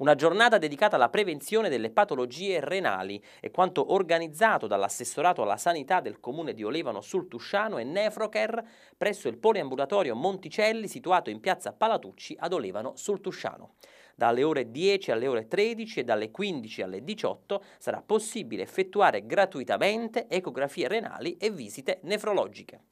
una giornata dedicata alla prevenzione delle patologie renali e quanto organizzato dall'assessorato alla sanità del comune di Olevano sul Tusciano e Nefrocare presso il poliambulatorio Monticelli situato in piazza Palatucci ad Olevano sul Tusciano. Dalle ore 10 alle ore 13 e dalle 15 alle 18 sarà possibile effettuare gratuitamente ecografie renali e visite nefrologiche.